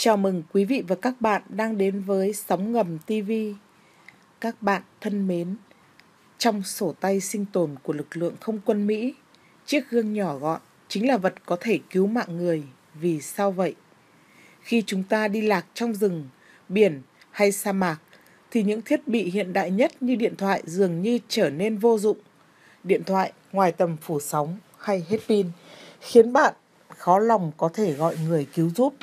Chào mừng quý vị và các bạn đang đến với Sóng Ngầm TV. Các bạn thân mến, trong sổ tay sinh tồn của lực lượng không quân Mỹ, chiếc gương nhỏ gọn chính là vật có thể cứu mạng người. Vì sao vậy? Khi chúng ta đi lạc trong rừng, biển hay sa mạc, thì những thiết bị hiện đại nhất như điện thoại dường như trở nên vô dụng. Điện thoại ngoài tầm phủ sóng hay hết pin, khiến bạn khó lòng có thể gọi người cứu giúp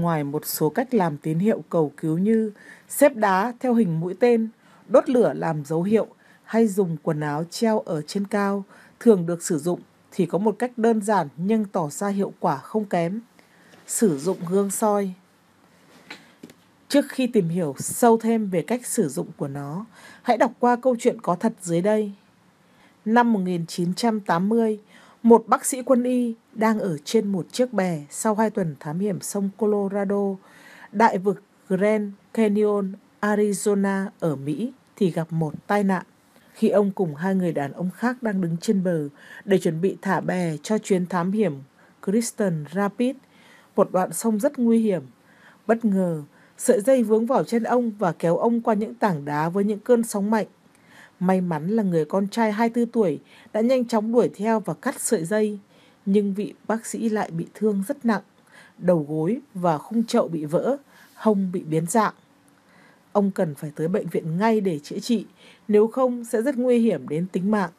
ngoài một số cách làm tín hiệu cầu cứu như xếp đá theo hình mũi tên, đốt lửa làm dấu hiệu hay dùng quần áo treo ở trên cao thường được sử dụng thì có một cách đơn giản nhưng tỏ ra hiệu quả không kém. Sử dụng gương soi. Trước khi tìm hiểu sâu thêm về cách sử dụng của nó, hãy đọc qua câu chuyện có thật dưới đây. Năm 1980, một bác sĩ quân y đang ở trên một chiếc bè sau hai tuần thám hiểm sông Colorado, đại vực Grand Canyon, Arizona ở Mỹ thì gặp một tai nạn khi ông cùng hai người đàn ông khác đang đứng trên bờ để chuẩn bị thả bè cho chuyến thám hiểm Kristen Rapids, một đoạn sông rất nguy hiểm. Bất ngờ, sợi dây vướng vào chân ông và kéo ông qua những tảng đá với những cơn sóng mạnh. May mắn là người con trai 24 tuổi đã nhanh chóng đuổi theo và cắt sợi dây, nhưng vị bác sĩ lại bị thương rất nặng, đầu gối và khung chậu bị vỡ, hông bị biến dạng. Ông cần phải tới bệnh viện ngay để chữa trị, nếu không sẽ rất nguy hiểm đến tính mạng.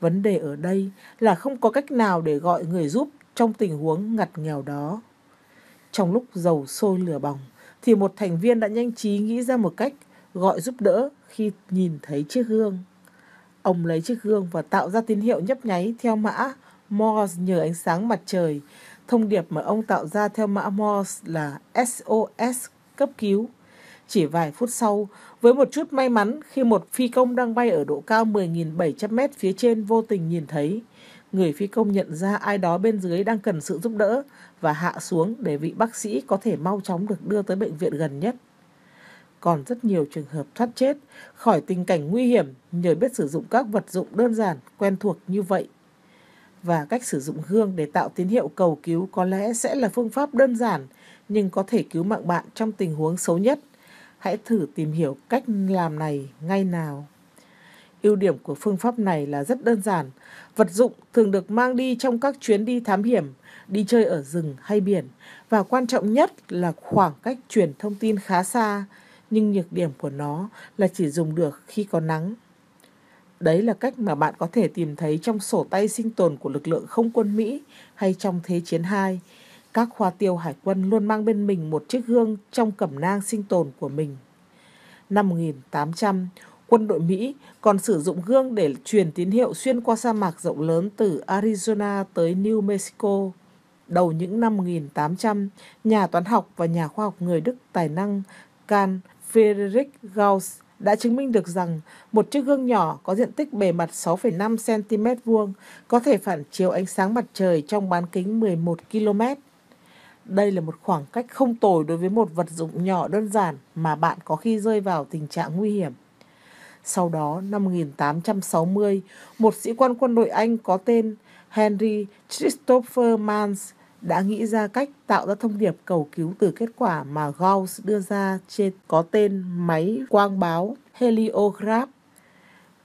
Vấn đề ở đây là không có cách nào để gọi người giúp trong tình huống ngặt nghèo đó. Trong lúc dầu sôi lửa bỏng, thì một thành viên đã nhanh trí nghĩ ra một cách – gọi giúp đỡ khi nhìn thấy chiếc gương. Ông lấy chiếc gương và tạo ra tín hiệu nhấp nháy theo mã Morse nhờ ánh sáng mặt trời. Thông điệp mà ông tạo ra theo mã Morse là SOS cấp cứu. Chỉ vài phút sau, với một chút may mắn khi một phi công đang bay ở độ cao 10.700 mét phía trên vô tình nhìn thấy, người phi công nhận ra ai đó bên dưới đang cần sự giúp đỡ và hạ xuống để vị bác sĩ có thể mau chóng được đưa tới bệnh viện gần nhất còn rất nhiều trường hợp thoát chết khỏi tình cảnh nguy hiểm nhờ biết sử dụng các vật dụng đơn giản quen thuộc như vậy. Và cách sử dụng gương để tạo tín hiệu cầu cứu có lẽ sẽ là phương pháp đơn giản nhưng có thể cứu mạng bạn trong tình huống xấu nhất. Hãy thử tìm hiểu cách làm này ngay nào. Ưu điểm của phương pháp này là rất đơn giản. Vật dụng thường được mang đi trong các chuyến đi thám hiểm, đi chơi ở rừng hay biển. Và quan trọng nhất là khoảng cách truyền thông tin khá xa, nhưng nhược điểm của nó là chỉ dùng được khi có nắng. Đấy là cách mà bạn có thể tìm thấy trong sổ tay sinh tồn của lực lượng không quân Mỹ hay trong Thế chiến 2. Các khoa tiêu hải quân luôn mang bên mình một chiếc gương trong cẩm nang sinh tồn của mình. Năm 1800, quân đội Mỹ còn sử dụng gương để truyền tín hiệu xuyên qua sa mạc rộng lớn từ Arizona tới New Mexico. Đầu những năm 1800, nhà toán học và nhà khoa học người Đức tài năng Kahn Friedrich Gauss đã chứng minh được rằng một chiếc gương nhỏ có diện tích bề mặt 6,5 cm vuông có thể phản chiếu ánh sáng mặt trời trong bán kính 11 km. Đây là một khoảng cách không tồi đối với một vật dụng nhỏ đơn giản mà bạn có khi rơi vào tình trạng nguy hiểm. Sau đó, năm 1860, một sĩ quan quân đội Anh có tên Henry Christopher Mans đã nghĩ ra cách tạo ra thông điệp cầu cứu từ kết quả mà Gauss đưa ra trên có tên máy quang báo heliograph.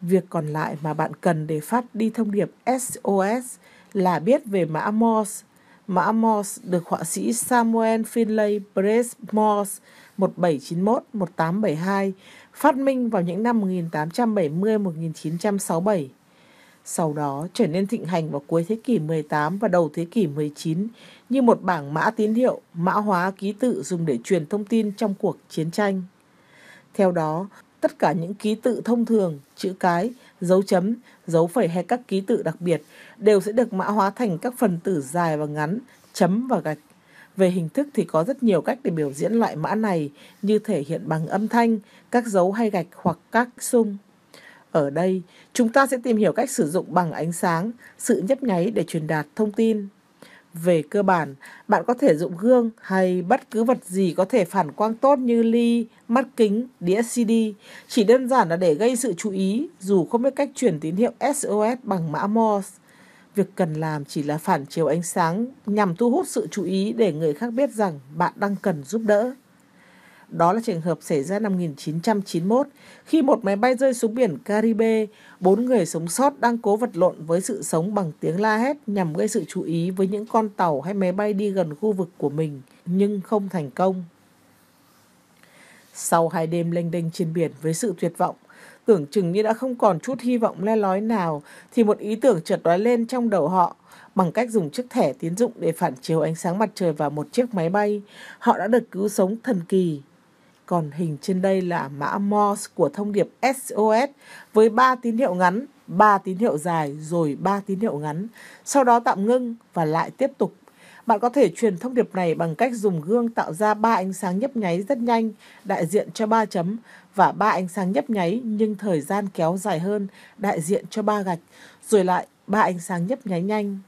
Việc còn lại mà bạn cần để phát đi thông điệp SOS là biết về mã Morse. Mã Morse được họa sĩ Samuel Finlay Brace Morse 1791-1872 phát minh vào những năm 1870-1967 sau đó trở nên thịnh hành vào cuối thế kỷ 18 và đầu thế kỷ 19 như một bảng mã tín hiệu, mã hóa ký tự dùng để truyền thông tin trong cuộc chiến tranh. Theo đó, tất cả những ký tự thông thường, chữ cái, dấu chấm, dấu phẩy hay các ký tự đặc biệt đều sẽ được mã hóa thành các phần tử dài và ngắn, chấm và gạch. Về hình thức thì có rất nhiều cách để biểu diễn loại mã này như thể hiện bằng âm thanh, các dấu hay gạch hoặc các xung. Ở đây, chúng ta sẽ tìm hiểu cách sử dụng bằng ánh sáng, sự nhấp nháy để truyền đạt thông tin. Về cơ bản, bạn có thể dụng gương hay bất cứ vật gì có thể phản quang tốt như ly, mắt kính, đĩa CD, chỉ đơn giản là để gây sự chú ý dù không biết cách truyền tín hiệu SOS bằng mã Morse. Việc cần làm chỉ là phản chiếu ánh sáng nhằm thu hút sự chú ý để người khác biết rằng bạn đang cần giúp đỡ. Đó là trường hợp xảy ra năm 1991 khi một máy bay rơi xuống biển Caribe, bốn người sống sót đang cố vật lộn với sự sống bằng tiếng la hét nhằm gây sự chú ý với những con tàu hay máy bay đi gần khu vực của mình nhưng không thành công. Sau hai đêm lênh đênh trên biển với sự tuyệt vọng, tưởng chừng như đã không còn chút hy vọng le lói nào thì một ý tưởng chợt lóe lên trong đầu họ bằng cách dùng chiếc thẻ tiến dụng để phản chiếu ánh sáng mặt trời vào một chiếc máy bay, họ đã được cứu sống thần kỳ còn hình trên đây là mã Morse của thông điệp SOS với 3 tín hiệu ngắn, 3 tín hiệu dài rồi 3 tín hiệu ngắn, sau đó tạm ngưng và lại tiếp tục. Bạn có thể truyền thông điệp này bằng cách dùng gương tạo ra 3 ánh sáng nhấp nháy rất nhanh, đại diện cho 3 chấm và 3 ánh sáng nhấp nháy nhưng thời gian kéo dài hơn, đại diện cho 3 gạch, rồi lại 3 ánh sáng nhấp nháy nhanh.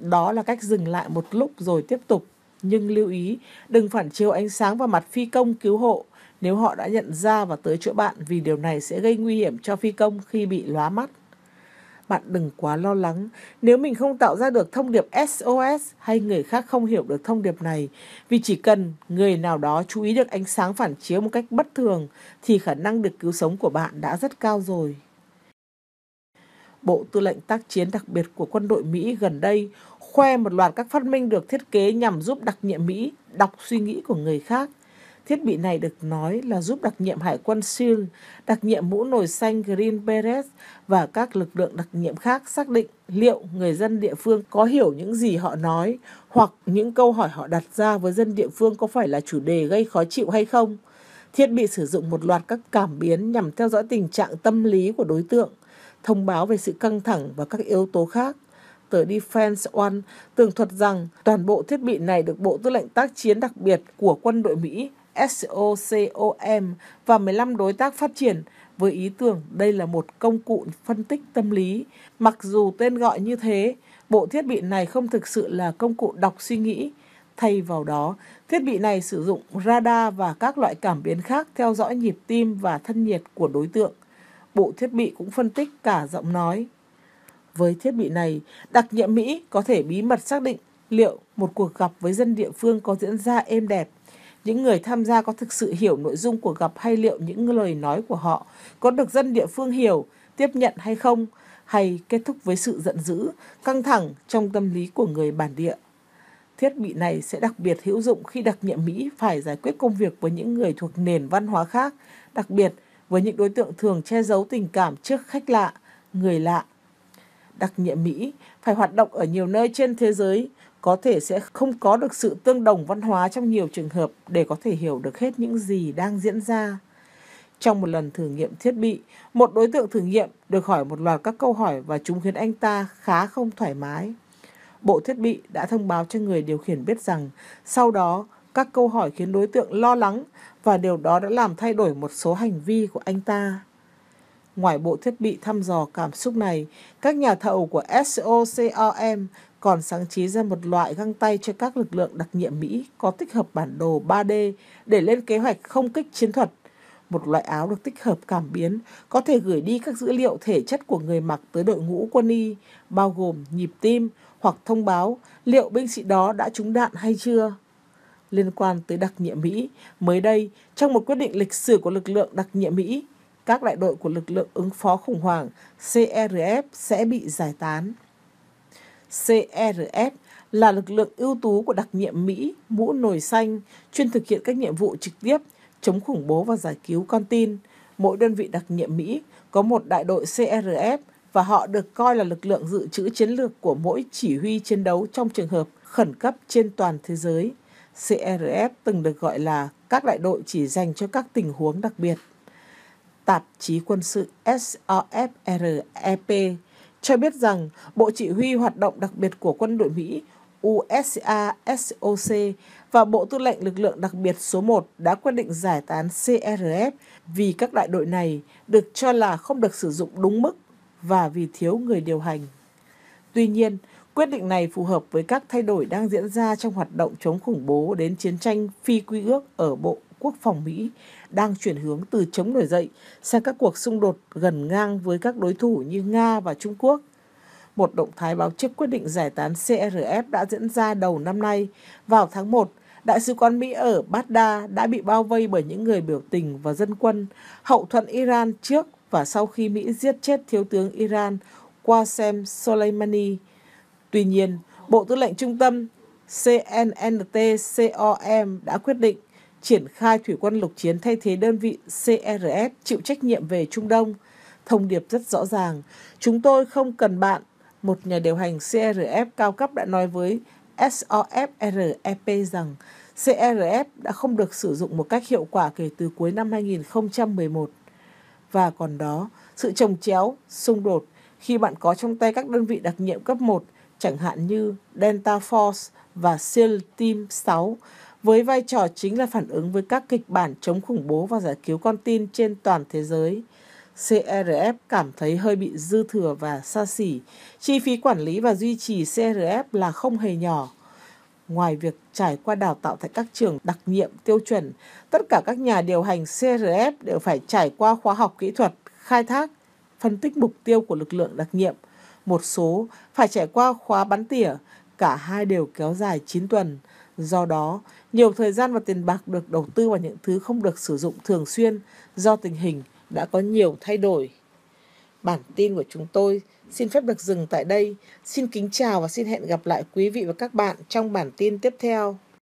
Đó là cách dừng lại một lúc rồi tiếp tục nhưng lưu ý đừng phản chiếu ánh sáng vào mặt phi công cứu hộ nếu họ đã nhận ra và tới chỗ bạn vì điều này sẽ gây nguy hiểm cho phi công khi bị lóa mắt. Bạn đừng quá lo lắng, nếu mình không tạo ra được thông điệp SOS hay người khác không hiểu được thông điệp này, vì chỉ cần người nào đó chú ý được ánh sáng phản chiếu một cách bất thường thì khả năng được cứu sống của bạn đã rất cao rồi. Bộ Tư lệnh tác chiến đặc biệt của quân đội Mỹ gần đây khoe một loạt các phát minh được thiết kế nhằm giúp đặc nhiệm Mỹ đọc suy nghĩ của người khác Thiết bị này được nói là giúp đặc nhiệm Hải quân SEAL, đặc nhiệm mũ nổi xanh Green Beret và các lực lượng đặc nhiệm khác xác định liệu người dân địa phương có hiểu những gì họ nói hoặc những câu hỏi họ đặt ra với dân địa phương có phải là chủ đề gây khó chịu hay không. Thiết bị sử dụng một loạt các cảm biến nhằm theo dõi tình trạng tâm lý của đối tượng, thông báo về sự căng thẳng và các yếu tố khác tờ Defense One tường thuật rằng toàn bộ thiết bị này được Bộ Tư lệnh Tác chiến đặc biệt của quân đội Mỹ SOCOM và 15 đối tác phát triển với ý tưởng đây là một công cụ phân tích tâm lý. Mặc dù tên gọi như thế, bộ thiết bị này không thực sự là công cụ đọc suy nghĩ. Thay vào đó, thiết bị này sử dụng radar và các loại cảm biến khác theo dõi nhịp tim và thân nhiệt của đối tượng. Bộ thiết bị cũng phân tích cả giọng nói. Với thiết bị này, đặc nhiệm Mỹ có thể bí mật xác định liệu một cuộc gặp với dân địa phương có diễn ra êm đẹp những người tham gia có thực sự hiểu nội dung của gặp hay liệu những lời nói của họ có được dân địa phương hiểu, tiếp nhận hay không, hay kết thúc với sự giận dữ, căng thẳng trong tâm lý của người bản địa. Thiết bị này sẽ đặc biệt hữu dụng khi đặc nhiệm Mỹ phải giải quyết công việc với những người thuộc nền văn hóa khác, đặc biệt với những đối tượng thường che giấu tình cảm trước khách lạ, người lạ đặc nhiệm Mỹ phải hoạt động ở nhiều nơi trên thế giới có thể sẽ không có được sự tương đồng văn hóa trong nhiều trường hợp để có thể hiểu được hết những gì đang diễn ra. Trong một lần thử nghiệm thiết bị, một đối tượng thử nghiệm được hỏi một loạt các câu hỏi và chúng khiến anh ta khá không thoải mái. Bộ thiết bị đã thông báo cho người điều khiển biết rằng sau đó các câu hỏi khiến đối tượng lo lắng và điều đó đã làm thay đổi một số hành vi của anh ta. Ngoài bộ thiết bị thăm dò cảm xúc này, các nhà thầu của SOCOM còn sáng chế ra một loại găng tay cho các lực lượng đặc nhiệm Mỹ có tích hợp bản đồ 3D để lên kế hoạch không kích chiến thuật. Một loại áo được tích hợp cảm biến có thể gửi đi các dữ liệu thể chất của người mặc tới đội ngũ quân y, bao gồm nhịp tim hoặc thông báo liệu binh sĩ đó đã trúng đạn hay chưa liên quan tới đặc nhiệm Mỹ. Mới đây, trong một quyết định lịch sử của lực lượng đặc nhiệm Mỹ, các đại đội của lực lượng ứng phó khủng hoảng CRF sẽ bị giải tán. CRF là lực lượng ưu tú của đặc nhiệm Mỹ, mũ nồi xanh, chuyên thực hiện các nhiệm vụ trực tiếp chống khủng bố và giải cứu con tin. Mỗi đơn vị đặc nhiệm Mỹ có một đại đội CRF và họ được coi là lực lượng dự trữ chiến lược của mỗi chỉ huy chiến đấu trong trường hợp khẩn cấp trên toàn thế giới. CRF từng được gọi là các đại đội chỉ dành cho các tình huống đặc biệt tạp chí quân sự SRFREP cho biết rằng Bộ Chỉ huy Hoạt động Đặc biệt của quân đội Mỹ USASOC và Bộ Tư lệnh Lực lượng Đặc biệt số 1 đã quyết định giải tán CRF vì các đại đội này được cho là không được sử dụng đúng mức và vì thiếu người điều hành. Tuy nhiên, quyết định này phù hợp với các thay đổi đang diễn ra trong hoạt động chống khủng bố đến chiến tranh phi quy ước ở Bộ quốc phòng Mỹ đang chuyển hướng từ chống nổi dậy sang các cuộc xung đột gần ngang với các đối thủ như Nga và Trung Quốc. Một động thái báo trước quyết định giải tán CRF đã diễn ra đầu năm nay. Vào tháng 1, Đại sứ quán Mỹ ở Baghdad đã bị bao vây bởi những người biểu tình và dân quân hậu thuẫn Iran trước và sau khi Mỹ giết chết thiếu tướng Iran Qasem Soleimani. Tuy nhiên, Bộ Tư lệnh Trung tâm cnnt đã quyết định triển khai thủy quân lục chiến thay thế đơn vị CRS chịu trách nhiệm về Trung Đông. Thông điệp rất rõ ràng, chúng tôi không cần bạn, một nhà điều hành CRF cao cấp đã nói với SOFREP rằng CRF đã không được sử dụng một cách hiệu quả kể từ cuối năm 2011. Và còn đó, sự trồng chéo, xung đột khi bạn có trong tay các đơn vị đặc nhiệm cấp 1, chẳng hạn như Delta Force và SEAL Team 6, với vai trò chính là phản ứng với các kịch bản chống khủng bố và giải cứu con tin trên toàn thế giới. CRF cảm thấy hơi bị dư thừa và xa xỉ. Chi phí quản lý và duy trì CRF là không hề nhỏ. Ngoài việc trải qua đào tạo tại các trường đặc nhiệm tiêu chuẩn, tất cả các nhà điều hành CRF đều phải trải qua khóa học kỹ thuật, khai thác, phân tích mục tiêu của lực lượng đặc nhiệm. Một số phải trải qua khóa bắn tỉa, cả hai đều kéo dài 9 tuần. Do đó, nhiều thời gian và tiền bạc được đầu tư vào những thứ không được sử dụng thường xuyên do tình hình đã có nhiều thay đổi. Bản tin của chúng tôi xin phép được dừng tại đây. Xin kính chào và xin hẹn gặp lại quý vị và các bạn trong bản tin tiếp theo.